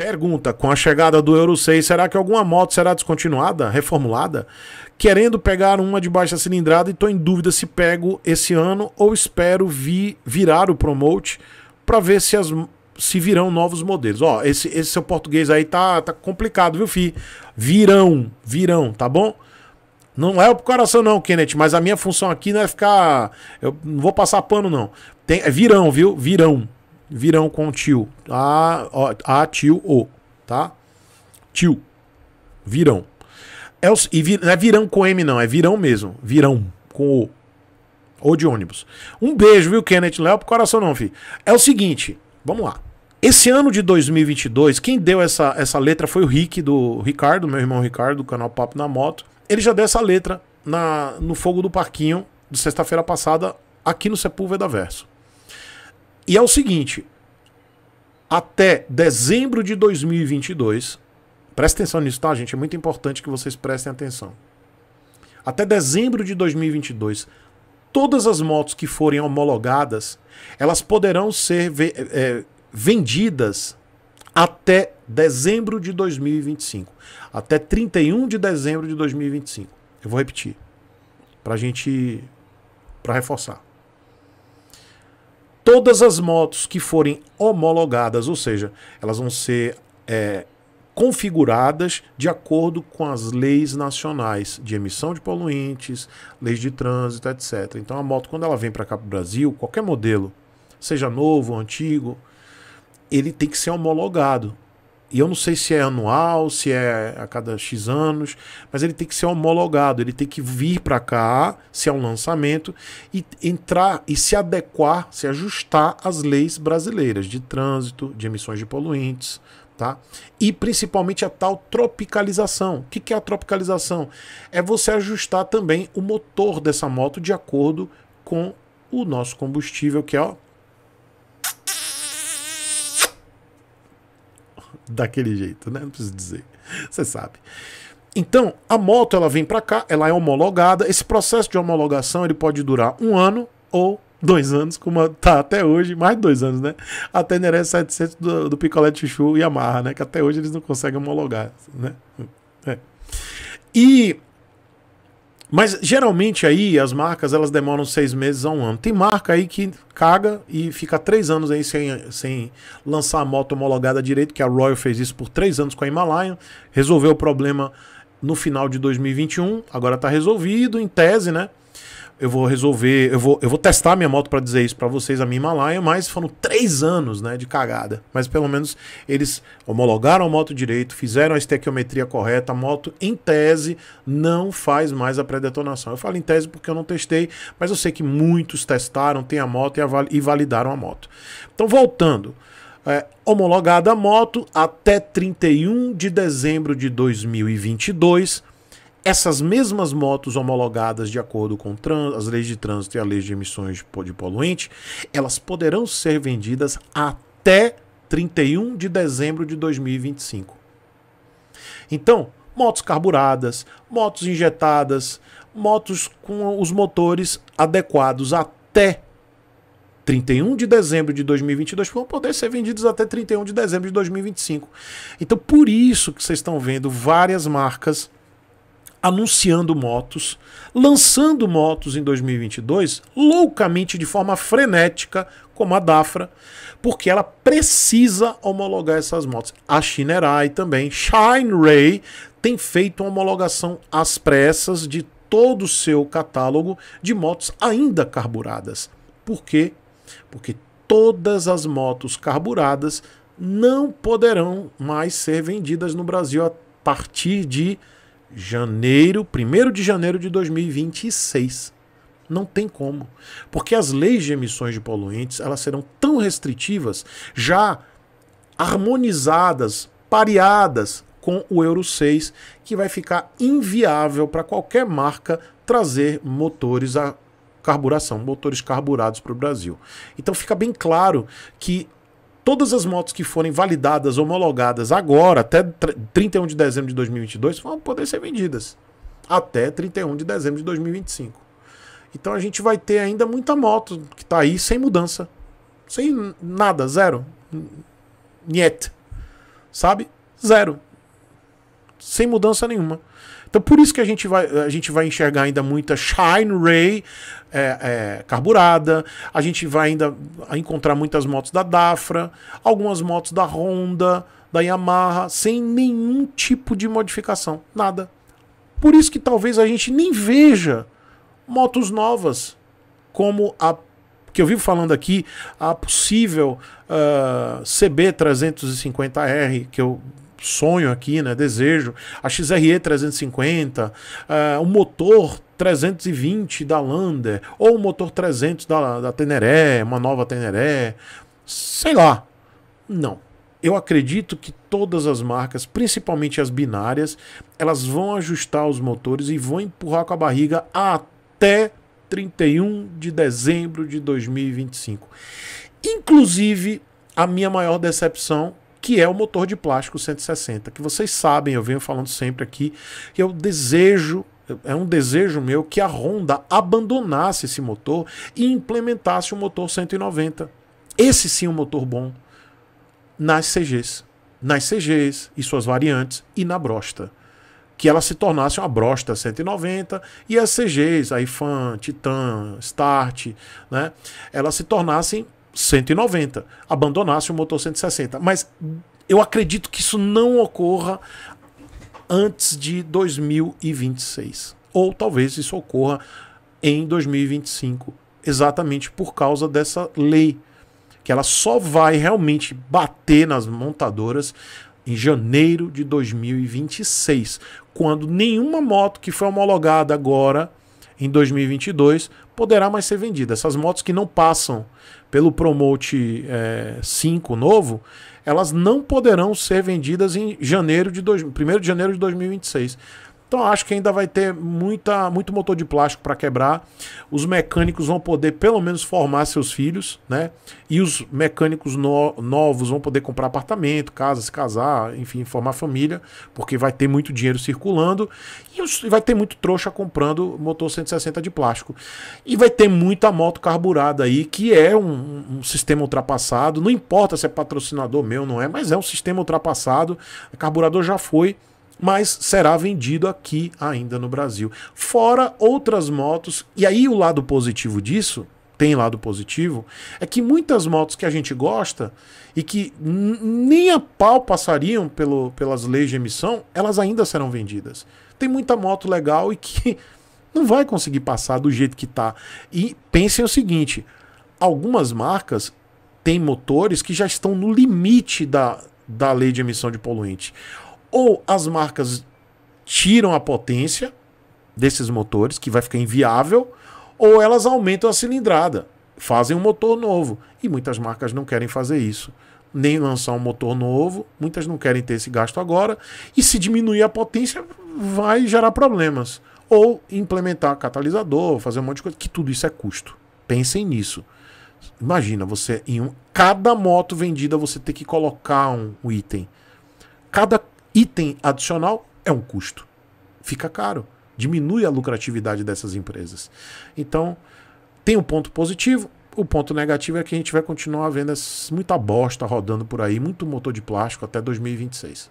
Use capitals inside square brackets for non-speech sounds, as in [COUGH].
Pergunta: com a chegada do Euro 6, será que alguma moto será descontinuada, reformulada? Querendo pegar uma de baixa cilindrada e estou em dúvida se pego esse ano ou espero vi, virar o promote para ver se as se virão novos modelos. Ó, esse, esse seu português aí tá, tá complicado, viu, fi? Virão, virão, tá bom? Não é o coração não, Kenneth, mas a minha função aqui não é ficar... Eu não vou passar pano, não. Tem, é virão, viu? Virão, virão com tio. A, a, a tio, o, tá? Tio. Virão. É, os, e vir, não é virão com M, não, é virão mesmo. Virão com O. Ou de ônibus. Um beijo, viu, Kenneth? Léo pro coração, não, fi. É o seguinte, vamos lá. Esse ano de 2022, quem deu essa, essa letra foi o Rick, do Ricardo, meu irmão Ricardo, do canal Papo na Moto. Ele já deu essa letra na, no Fogo do Parquinho, de sexta-feira passada, aqui no Sepúlveda Verso. E é o seguinte: até dezembro de 2022, presta atenção nisso, tá, gente? É muito importante que vocês prestem atenção. Até dezembro de 2022, todas as motos que forem homologadas, elas poderão ser é, vendidas até dezembro de 2025. Até 31 de dezembro de 2025. Eu vou repetir, para a gente, para reforçar todas as motos que forem homologadas, ou seja, elas vão ser é, configuradas de acordo com as leis nacionais de emissão de poluentes, leis de trânsito, etc. Então a moto, quando ela vem para cá para o Brasil, qualquer modelo, seja novo ou antigo, ele tem que ser homologado e eu não sei se é anual, se é a cada X anos, mas ele tem que ser homologado, ele tem que vir para cá, se é um lançamento, e entrar e se adequar, se ajustar às leis brasileiras de trânsito, de emissões de poluentes, tá? E principalmente a tal tropicalização. O que, que é a tropicalização? É você ajustar também o motor dessa moto de acordo com o nosso combustível, que é ó, daquele jeito, né? Não preciso dizer. Você sabe. Então, a moto ela vem para cá, ela é homologada. Esse processo de homologação ele pode durar um ano ou dois anos, como tá até hoje, mais de dois anos, né? A Teneré 700 do, do Picolé Chuchu e Amarra, né? Que até hoje eles não conseguem homologar, né? É. E mas geralmente aí as marcas elas demoram seis meses a um ano. Tem marca aí que caga e fica três anos aí sem, sem lançar a moto homologada direito, que a Royal fez isso por três anos com a Himalayan, resolveu o problema no final de 2021, agora está resolvido, em tese, né? eu vou resolver, eu vou, eu vou testar minha moto para dizer isso para vocês, a minha Himalaia, mas foram três anos né, de cagada. Mas pelo menos eles homologaram a moto direito, fizeram a estequiometria correta, a moto, em tese, não faz mais a pré-detonação. Eu falo em tese porque eu não testei, mas eu sei que muitos testaram, tem a moto e, a, e validaram a moto. Então, voltando. É, homologada a moto até 31 de dezembro de 2022 essas mesmas motos homologadas de acordo com as leis de trânsito e a lei de emissões de poluente, elas poderão ser vendidas até 31 de dezembro de 2025. Então, motos carburadas, motos injetadas, motos com os motores adequados até 31 de dezembro de 2022 vão poder ser vendidos até 31 de dezembro de 2025. Então, por isso que vocês estão vendo várias marcas anunciando motos, lançando motos em 2022 loucamente de forma frenética, como a Dafra, porque ela precisa homologar essas motos. A Shinerai também, Shine Ray, tem feito uma homologação às pressas de todo o seu catálogo de motos ainda carburadas. Por quê? Porque todas as motos carburadas não poderão mais ser vendidas no Brasil a partir de janeiro, 1 de janeiro de 2026. Não tem como. Porque as leis de emissões de poluentes, elas serão tão restritivas, já harmonizadas, pareadas com o Euro 6, que vai ficar inviável para qualquer marca trazer motores a carburação, motores carburados para o Brasil. Então fica bem claro que Todas as motos que forem validadas, homologadas agora, até 31 de dezembro de 2022, vão poder ser vendidas. Até 31 de dezembro de 2025. Então a gente vai ter ainda muita moto que está aí sem mudança. Sem nada, zero. Niet. Sabe? Zero sem mudança nenhuma. Então por isso que a gente vai, a gente vai enxergar ainda muita Shine Ray é, é, carburada, a gente vai ainda encontrar muitas motos da Dafra, algumas motos da Honda, da Yamaha, sem nenhum tipo de modificação, nada. Por isso que talvez a gente nem veja motos novas, como a que eu vivo falando aqui, a possível uh, ah, CB350R, que eu sonho aqui, né? Desejo. A XRE 350, uh, o motor 320 da Lander, ou o motor 300 da, da Teneré, uma nova Teneré, sei lá. Não. Eu acredito que todas as marcas, principalmente as binárias, elas vão ajustar os motores e vão empurrar com a barriga até 31 de dezembro de 2025. Inclusive, a minha maior decepção que é o motor de plástico 160, que vocês sabem, eu venho falando sempre aqui, que eu é desejo é um desejo meu que a Honda abandonasse esse motor e implementasse o motor 190. Esse sim é um motor bom nas CGs, nas CGs e suas variantes e na Brosta. Que ela se tornasse uma Brosta 190 e as CGs, a Ifan, Titan, Start, né? Elas se tornassem 190, abandonasse o motor 160. Mas eu acredito que isso não ocorra antes de 2026. Ou talvez isso ocorra em 2025, exatamente por causa dessa lei, que ela só vai realmente bater nas montadoras em janeiro de 2026, quando nenhuma moto que foi homologada agora em 2022 poderá mais ser vendida. Essas motos que não passam pelo Promote é, eh, 5 novo, elas não poderão ser vendidas em janeiro de 1 de janeiro de 2026. Então acho que ainda vai ter muita, muito motor de plástico para quebrar. Os mecânicos vão poder pelo menos formar seus filhos, né? E os mecânicos no, novos vão poder comprar apartamento, casa, se casar, enfim, formar família, porque vai ter muito dinheiro circulando e, os, e vai ter muito trouxa comprando motor 160 de plástico. E vai ter muita moto carburada aí, que é um, um sistema ultrapassado. Não importa se é patrocinador meu, não é, mas é um sistema ultrapassado. O carburador já foi mas será vendido aqui ainda no Brasil. Fora outras motos, e aí o lado positivo disso, tem lado positivo, é que muitas motos que a gente gosta e que nem a pau passariam pelo, pelas leis de emissão, elas ainda serão vendidas. Tem muita moto legal e que [LAUGHS] não vai conseguir passar do jeito que tá. E pensem o seguinte: algumas marcas têm motores que já estão no limite da, da lei de emissão de poluente. Ou as marcas tiram a potência desses motores, que vai ficar inviável, ou elas aumentam a cilindrada, fazem um motor novo. E muitas marcas não querem fazer isso. Nem lançar um motor novo, muitas não querem ter esse gasto agora. E se diminuir a potência, vai gerar problemas. Ou implementar catalisador, fazer um monte de coisa, que tudo isso é custo. Pensem nisso. Imagina você em um, cada moto vendida você ter que colocar um, um item. Cada item adicional é um custo. Fica caro, diminui a lucratividade dessas empresas. Então, tem um ponto positivo. O ponto negativo é que a gente vai continuar vendo muita bosta rodando por aí, muito motor de plástico até 2026.